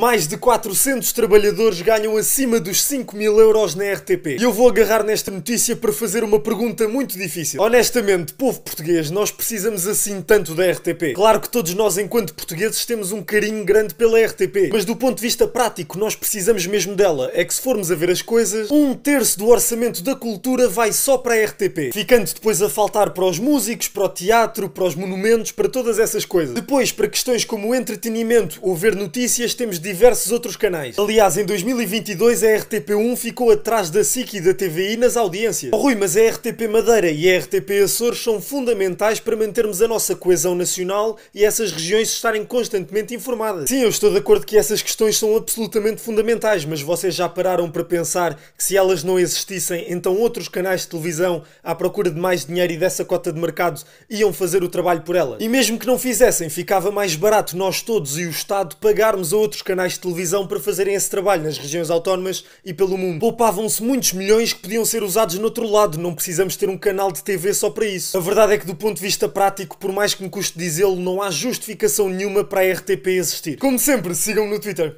Mais de 400 trabalhadores ganham acima dos 5 mil euros na RTP. E eu vou agarrar nesta notícia para fazer uma pergunta muito difícil. Honestamente, povo português, nós precisamos assim tanto da RTP. Claro que todos nós, enquanto portugueses, temos um carinho grande pela RTP. Mas do ponto de vista prático, nós precisamos mesmo dela. É que se formos a ver as coisas, um terço do orçamento da cultura vai só para a RTP. Ficando depois a faltar para os músicos, para o teatro, para os monumentos, para todas essas coisas. Depois, para questões como entretenimento ou ver notícias, temos de diversos outros canais. Aliás, em 2022 a RTP1 ficou atrás da SIC e da TVI nas audiências. Oh, Rui, mas a RTP Madeira e a RTP Açores são fundamentais para mantermos a nossa coesão nacional e essas regiões estarem constantemente informadas. Sim, eu estou de acordo que essas questões são absolutamente fundamentais, mas vocês já pararam para pensar que se elas não existissem, então outros canais de televisão à procura de mais dinheiro e dessa cota de mercado iam fazer o trabalho por elas. E mesmo que não fizessem, ficava mais barato nós todos e o Estado pagarmos a outros canais canais de televisão para fazerem esse trabalho nas regiões autónomas e pelo mundo. Poupavam-se muitos milhões que podiam ser usados noutro lado, não precisamos ter um canal de TV só para isso. A verdade é que, do ponto de vista prático, por mais que me custe dizê-lo, não há justificação nenhuma para a RTP existir. Como sempre, sigam-me no Twitter.